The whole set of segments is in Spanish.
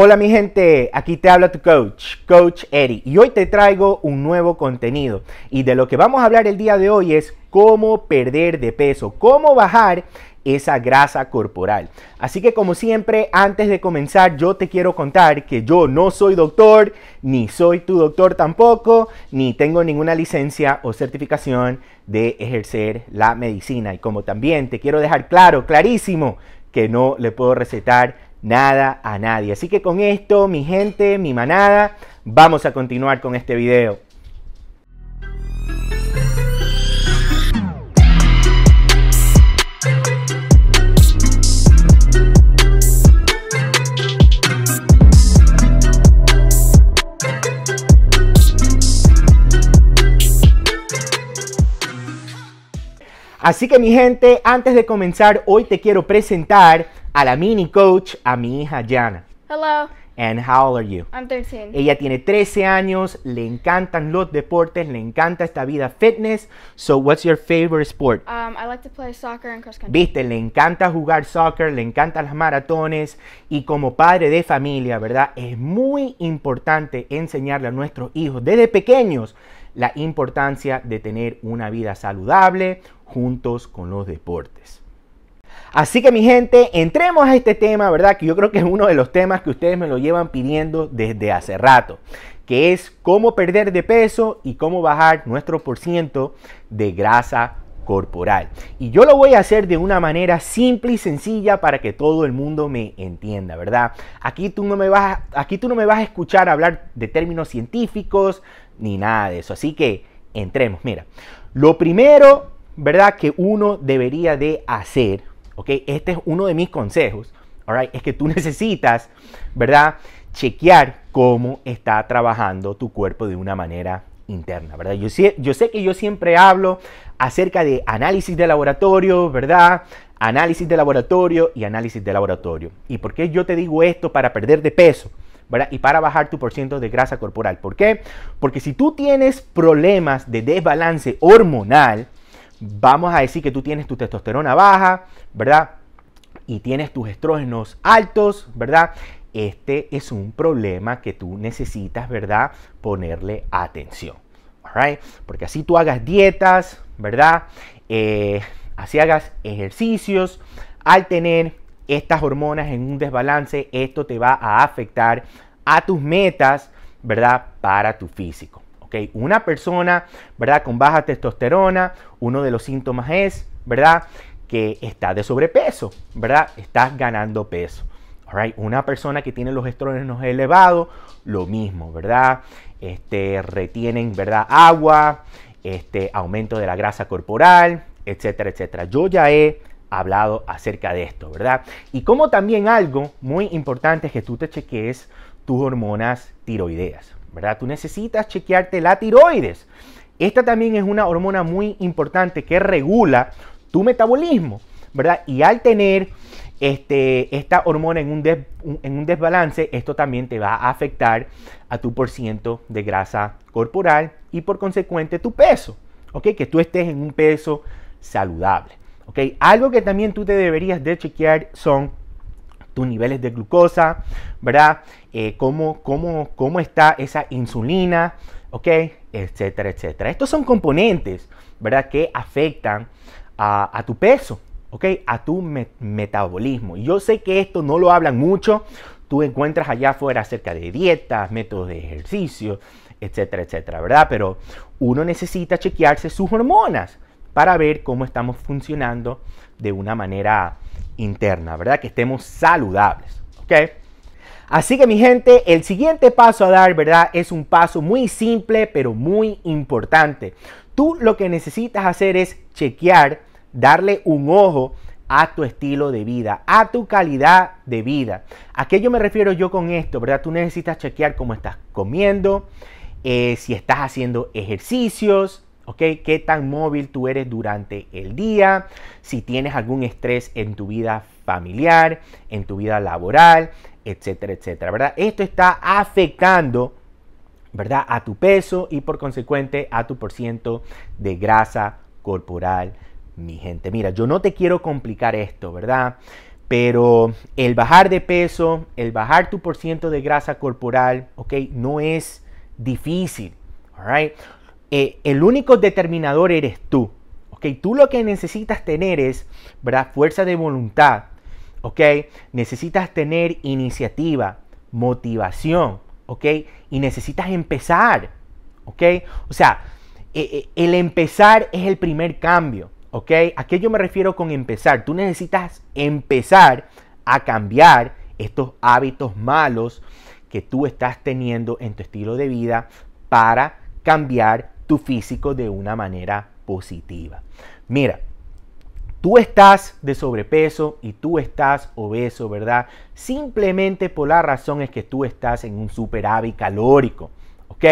Hola mi gente, aquí te habla tu coach, Coach Eddie, y hoy te traigo un nuevo contenido. Y de lo que vamos a hablar el día de hoy es cómo perder de peso, cómo bajar esa grasa corporal. Así que como siempre, antes de comenzar, yo te quiero contar que yo no soy doctor, ni soy tu doctor tampoco, ni tengo ninguna licencia o certificación de ejercer la medicina. Y como también te quiero dejar claro, clarísimo, que no le puedo recetar nada a nadie. Así que con esto, mi gente, mi manada, vamos a continuar con este video. Así que mi gente, antes de comenzar, hoy te quiero presentar a la mini coach, a mi hija Jana. Hello. And how are you? I'm 13. Ella tiene 13 años, le encantan los deportes, le encanta esta vida fitness. So, what's your favorite sport? Um, I like to play soccer and cross country. Viste, le encanta jugar soccer, le encantan las maratones y como padre de familia, ¿verdad? Es muy importante enseñarle a nuestros hijos desde pequeños la importancia de tener una vida saludable juntos con los deportes. Así que mi gente, entremos a este tema, ¿verdad? Que yo creo que es uno de los temas que ustedes me lo llevan pidiendo desde hace rato, que es cómo perder de peso y cómo bajar nuestro porciento de grasa corporal. Y yo lo voy a hacer de una manera simple y sencilla para que todo el mundo me entienda, ¿verdad? Aquí tú no me vas, aquí tú no me vas a escuchar hablar de términos científicos ni nada de eso. Así que entremos, mira. Lo primero, ¿verdad? Que uno debería de hacer este es uno de mis consejos, right? Es que tú necesitas, ¿verdad? Chequear cómo está trabajando tu cuerpo de una manera interna, ¿verdad? Yo sé, yo sé que yo siempre hablo acerca de análisis de laboratorio, ¿verdad? Análisis de laboratorio y análisis de laboratorio. ¿Y por qué yo te digo esto para perder de peso? Y para bajar tu porcentaje de grasa corporal. ¿Por qué? Porque si tú tienes problemas de desbalance hormonal, vamos a decir que tú tienes tu testosterona baja, ¿verdad? Y tienes tus estrógenos altos, ¿verdad? Este es un problema que tú necesitas, ¿verdad? Ponerle atención. Porque así tú hagas dietas, ¿verdad? Eh, así hagas ejercicios. Al tener estas hormonas en un desbalance, esto te va a afectar a tus metas, ¿verdad? Para tu físico. Una persona, ¿verdad? Con baja testosterona, uno de los síntomas es, ¿verdad? Que está de sobrepeso, ¿verdad? Estás ganando peso. Una persona que tiene los estrógenos elevados, lo mismo, ¿verdad? Este, retienen, ¿verdad? Agua, este, aumento de la grasa corporal, etcétera, etcétera. Yo ya he hablado acerca de esto, ¿verdad? Y como también algo muy importante es que tú te cheques tus hormonas tiroideas, Tú necesitas chequearte la tiroides. Esta también es una hormona muy importante que regula tu metabolismo, ¿verdad? Y al tener este, esta hormona en un, en un desbalance, esto también te va a afectar a tu porciento de grasa corporal y por consecuente tu peso, ¿ok? Que tú estés en un peso saludable, ¿ok? Algo que también tú te deberías de chequear son tus niveles de glucosa, ¿verdad? Eh, cómo, cómo, está esa insulina, ¿ok? Etcétera, etcétera. Estos son componentes, ¿verdad? Que afectan a, tu peso, ¿ok? A tu metabolismo. yo sé que esto no lo hablan mucho. Tú encuentras allá afuera acerca de dietas, métodos de ejercicio, etcétera, etcétera, ¿verdad? Pero uno necesita chequearse sus hormonas para ver cómo estamos funcionando de una manera interna, ¿verdad? Que estemos saludables, ¿ok? Así que mi gente, el siguiente paso a dar, ¿verdad? Es un paso muy simple, pero muy importante. Tú lo que necesitas hacer es chequear, darle un ojo a tu estilo de vida, a tu calidad de vida. ¿A qué yo me refiero yo con esto, verdad? Tú necesitas chequear cómo estás comiendo, eh, si estás haciendo ejercicios, ¿ok? ¿Qué tan móvil tú eres durante el día? Si tienes algún estrés en tu vida familiar, en tu vida laboral, etcétera, etcétera, ¿verdad? Esto está afectando, ¿verdad? A tu peso y por consecuente a tu porciento de grasa corporal, mi gente. Mira, yo no te quiero complicar esto, ¿verdad? Pero el bajar de peso, el bajar tu porciento de grasa corporal, ¿ok? No es difícil, right? Eh, el único determinador eres tú. ¿ok? Tú lo que necesitas tener es ¿verdad? fuerza de voluntad. ¿ok? Necesitas tener iniciativa, motivación. ¿ok? Y necesitas empezar. ¿ok? O sea, eh, eh, el empezar es el primer cambio. ¿ok? ¿A qué yo me refiero con empezar? Tú necesitas empezar a cambiar estos hábitos malos que tú estás teniendo en tu estilo de vida para cambiar tu físico de una manera positiva. Mira, tú estás de sobrepeso y tú estás obeso, ¿verdad? Simplemente por la razón es que tú estás en un superávit calórico, ¿ok?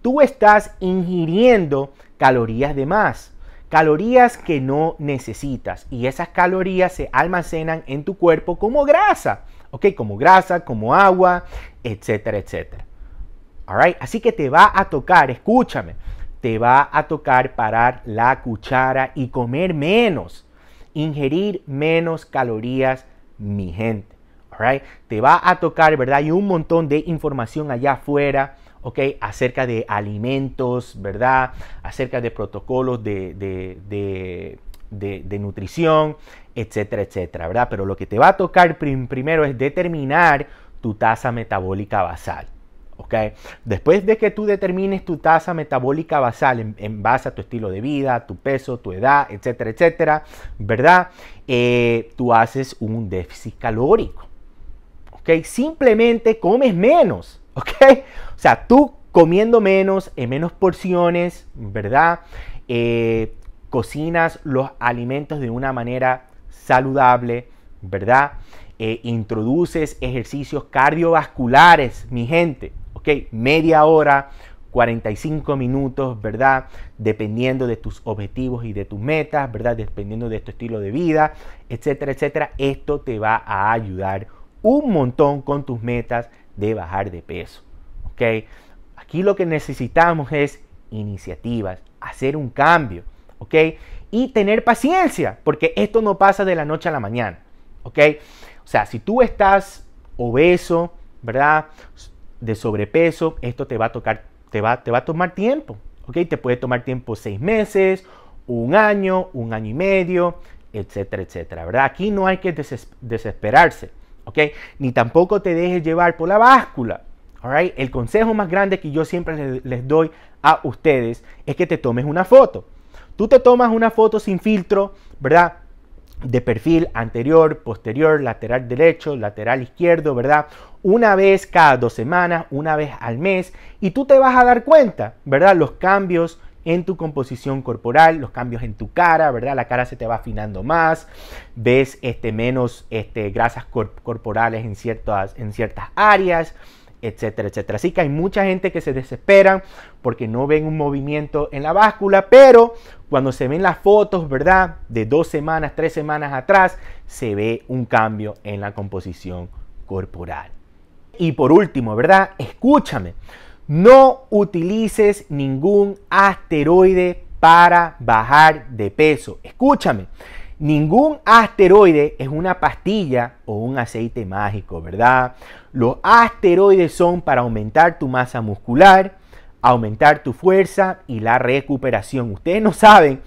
Tú estás ingiriendo calorías de más, calorías que no necesitas y esas calorías se almacenan en tu cuerpo como grasa, ¿ok? Como grasa, como agua, etcétera, etcétera. All Así que te va a tocar, escúchame, te va a tocar parar la cuchara y comer menos, ingerir menos calorías, mi gente. Right? Te va a tocar, ¿verdad? Hay un montón de información allá afuera, ¿ok? Acerca de alimentos, ¿verdad? Acerca de protocolos de, nutrición, etcétera, etcétera, ¿verdad? Pero lo que te va a tocar primero es determinar tu tasa metabólica basal. ¿okay? Después de que tú determines tu tasa metabólica basal en, base a tu estilo de vida, tu peso, tu edad, etcétera, etcétera, ¿verdad? Eh, tú haces un déficit calórico, ¿ok? Simplemente comes menos, ¿ok? O sea, tú comiendo menos, en menos porciones, ¿verdad? Eh, cocinas los alimentos de una manera saludable, ¿verdad? Eh, introduces ejercicios cardiovasculares, mi gente, Media hora, 45 minutos, ¿verdad? Dependiendo de tus objetivos y de tus metas, ¿verdad? Dependiendo de tu estilo de vida, etcétera, etcétera. Esto te va a ayudar un montón con tus metas de bajar de peso, ¿ok? Aquí lo que necesitamos es iniciativas, hacer un cambio, ¿ok? Y tener paciencia, porque esto no pasa de la noche a la mañana, ¿ok? O sea, si tú estás obeso, ¿verdad? de sobrepeso, esto te va a tocar, te va, te va a tomar tiempo, ¿ok? Te puede tomar tiempo seis meses, un año, un año y medio, etcétera, etcétera, ¿verdad? Aquí no hay que desesperarse, ¿ok? Ni tampoco te dejes llevar por la báscula, ¿alright? El consejo más grande que yo siempre les, les doy a ustedes es que te tomes una foto. Tú te tomas una foto sin filtro, ¿verdad? de perfil anterior, posterior, lateral derecho, lateral izquierdo, ¿verdad? Una vez cada dos semanas, una vez al mes, y tú te vas a dar cuenta, ¿verdad? Los cambios en tu composición corporal, los cambios en tu cara, ¿verdad? La cara se te va afinando más, ves este, menos este, grasas corporales en ciertas, en ciertas áreas, etcétera, etcétera. Así que hay mucha gente que se desespera porque no ven un movimiento en la báscula, pero cuando se ven las fotos, ¿verdad? De dos semanas, tres semanas atrás, se ve un cambio en la composición corporal. Y por último, ¿verdad? Escúchame, no utilices ningún asteroide para bajar de peso. Escúchame. Ningún asteroide es una pastilla o un aceite mágico, ¿verdad? Los asteroides son para aumentar tu masa muscular, aumentar tu fuerza y la recuperación. Ustedes no saben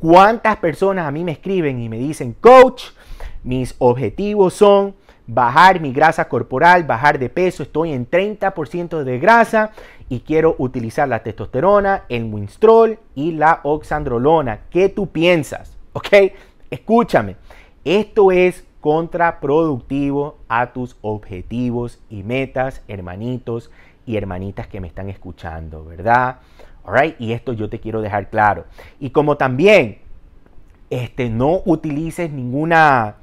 cuántas personas a mí me escriben y me dicen, coach, mis objetivos son bajar mi grasa corporal, bajar de peso, estoy en 30% de grasa y quiero utilizar la testosterona, el winstrol y la oxandrolona. ¿Qué tú piensas? ¿Ok? Escúchame, esto es contraproductivo a tus objetivos y metas, hermanitos y hermanitas que me están escuchando, ¿verdad? Y esto yo te quiero dejar claro. Y como también este, no utilices ninguna,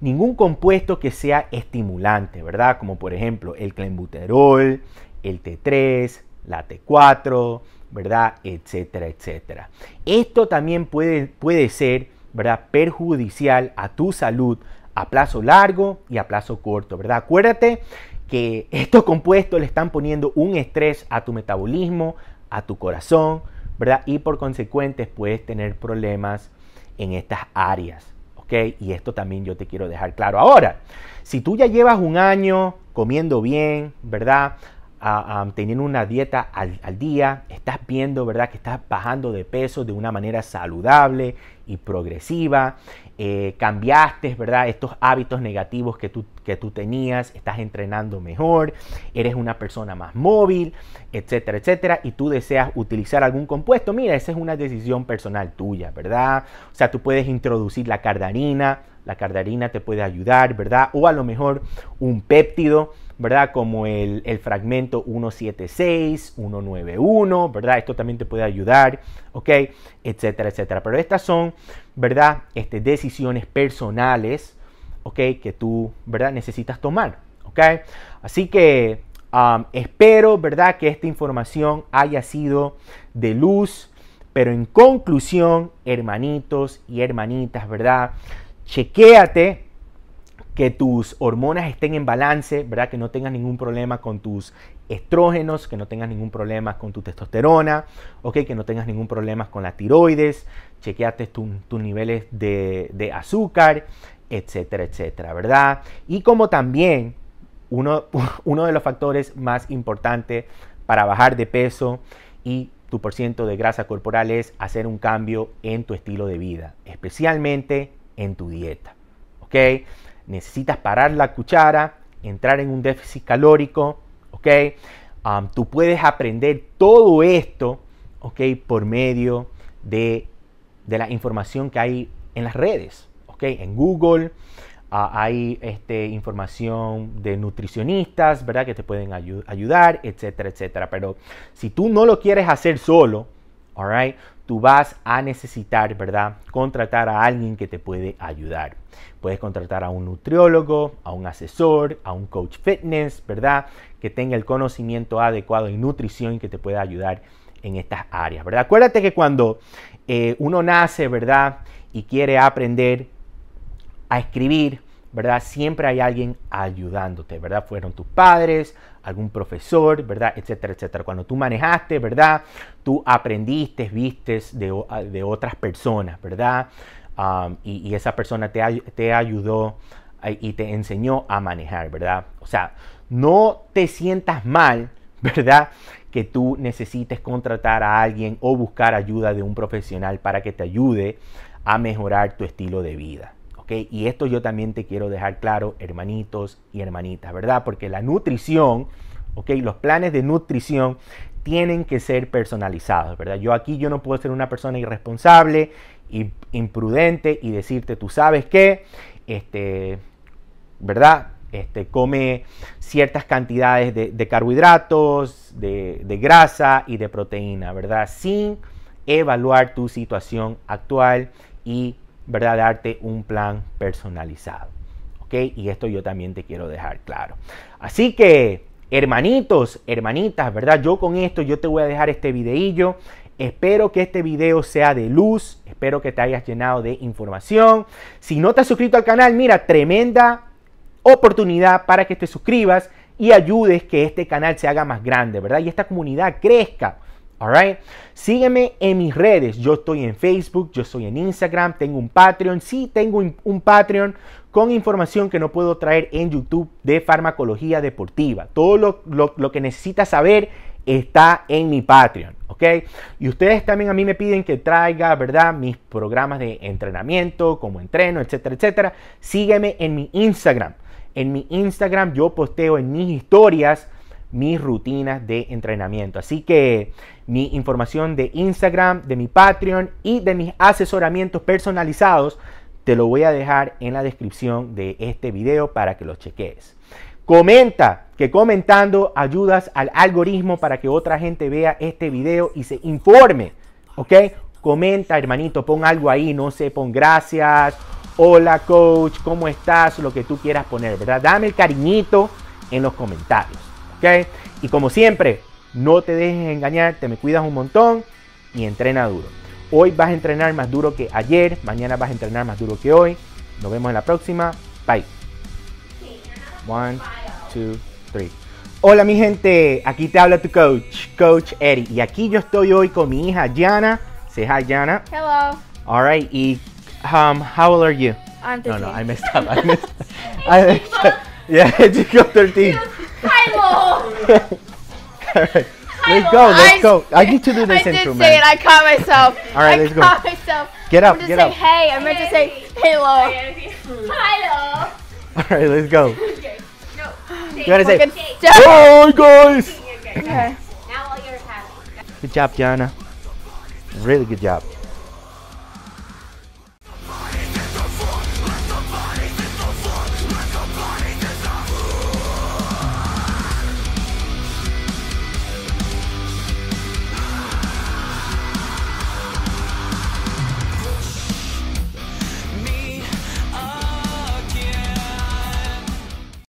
ningún compuesto que sea estimulante, ¿verdad? Como por ejemplo el clenbuterol, el T3, la T4, ¿verdad? Etcétera, etcétera. Esto también puede, puede ser ¿verdad? perjudicial a tu salud a plazo largo y a plazo corto, ¿verdad? Acuérdate que estos compuestos le están poniendo un estrés a tu metabolismo, a tu corazón, ¿verdad? Y por consecuente puedes tener problemas en estas áreas, ¿ok? Y esto también yo te quiero dejar claro. Ahora, si tú ya llevas un año comiendo bien, ¿verdad? teniendo una dieta al, al, día, estás viendo, ¿verdad? Que estás bajando de peso de una manera saludable y progresiva, eh, cambiaste, ¿verdad? Estos hábitos negativos que tú, que tú tenías, estás entrenando mejor, eres una persona más móvil, etcétera, etcétera, y tú deseas utilizar algún compuesto, mira, esa es una decisión personal tuya, ¿verdad? O sea, tú puedes introducir la cardarina, la cardarina te puede ayudar, ¿verdad? O a lo mejor un péptido, ¿verdad? Como el, el, fragmento 176, 191, ¿verdad? Esto también te puede ayudar ¿ok? Etcétera, etcétera. Pero estas son, ¿verdad? Este, decisiones personales, ¿ok? Que tú, ¿verdad? Necesitas tomar, ¿ok? Así que um, espero, ¿verdad? Que esta información haya sido de luz. Pero en conclusión, hermanitos y hermanitas, ¿verdad? Chequéate que tus hormonas estén en balance, ¿verdad? Que no tengas ningún problema con tus estrógenos, que no tengas ningún problema con tu testosterona, ¿ok? Que no tengas ningún problema con la tiroides, chequeate tus niveles de, azúcar, etcétera, etcétera, ¿verdad? Y como también uno, uno de los factores más importantes para bajar de peso y tu por de grasa corporal es hacer un cambio en tu estilo de vida, especialmente en tu dieta, ¿ok? necesitas parar la cuchara, entrar en un déficit calórico, ¿ok? Um, tú puedes aprender todo esto, ¿ok? Por medio de, la información que hay en las redes, ¿ok? En Google ah, hay este, información de nutricionistas, ¿verdad? Que te pueden ayudar, etcétera, etcétera. Pero si tú no lo quieres hacer solo, tú vas a necesitar, ¿verdad? Contratar a alguien que te puede ayudar. Puedes contratar a un nutriólogo, a un asesor, a un coach fitness, ¿verdad? Que tenga el conocimiento adecuado en nutrición y que te pueda ayudar en estas áreas, ¿verdad? Acuérdate que cuando eh, uno nace, ¿verdad? Y quiere aprender a escribir, ¿verdad? Siempre hay alguien ayudándote, ¿verdad? Fueron tus padres, algún profesor, ¿verdad? Etcétera, etcétera. Cuando tú manejaste, ¿verdad? Tú aprendiste, vistes de, otras personas, ¿verdad? y, esa persona te, te ayudó y te enseñó a manejar, ¿verdad? O sea, no te sientas mal, ¿verdad? Que tú necesites contratar a alguien o buscar ayuda de un profesional para que te ayude a mejorar tu estilo de vida. Y esto yo también te quiero dejar claro, hermanitos y hermanitas, ¿verdad? Porque la nutrición, ¿ok? Los planes de nutrición tienen que ser personalizados, ¿verdad? Yo aquí yo no puedo ser una persona irresponsable, imprudente y decirte, tú sabes qué, este, ¿verdad? Este, come ciertas cantidades de, carbohidratos, de, de, grasa y de proteína, ¿verdad? Sin evaluar tu situación actual y ¿verdad? Darte un plan personalizado. ¿Ok? Y esto yo también te quiero dejar claro. Así que, hermanitos, hermanitas, ¿verdad? Yo con esto, yo te voy a dejar este videillo. Espero que este video sea de luz, espero que te hayas llenado de información. Si no te has suscrito al canal, mira, tremenda oportunidad para que te suscribas y ayudes que este canal se haga más grande, ¿verdad? Y esta comunidad crezca. Alright, sígueme en mis redes. Yo estoy en Facebook, yo estoy en Instagram, tengo un Patreon. Sí, tengo un Patreon con información que no puedo traer en YouTube de farmacología deportiva. Todo lo, que necesitas saber está en mi Patreon, ¿ok? Y ustedes también a mí me piden que traiga, ¿verdad? Mis programas de entrenamiento, como entreno, etcétera, etcétera. Sígueme en mi Instagram. En mi Instagram yo posteo en mis historias mis rutinas de entrenamiento. Así que mi información de Instagram, de mi Patreon y de mis asesoramientos personalizados te lo voy a dejar en la descripción de este video para que lo cheques. Comenta, que comentando ayudas al algoritmo para que otra gente vea este video y se informe. ¿Ok? Comenta, hermanito, pon algo ahí, no sé, pon gracias, hola coach, ¿cómo estás? Lo que tú quieras poner, ¿verdad? Dame el cariñito en los comentarios. Y como siempre, no te dejes engañar, te me cuidas un montón y entrena duro. Hoy vas a entrenar más duro que ayer, mañana vas a entrenar más duro que hoy. Nos vemos en la próxima. Bye. One, two, three. Hola mi gente, aquí te habla tu coach, Coach Eddie. Y aquí yo estoy hoy con mi hija Jana. Say hi, Jana. Hello. All right, y um, how old are you? I'm 13. No, no, I messed up. I messed up. Yeah, 13. Hi, Mole. All right. Let's go. Let's go. I need to do this I intro, did say man. it. I caught myself. All right, I let's go. Caught myself. Get up. Get up. Hey, I meant to say hey, Lo. Hi, Lo. All right, let's go. Okay. No. You gotta say. Hi, guys. Okay. Now all you're happy. Good job, Gianna. Really good job.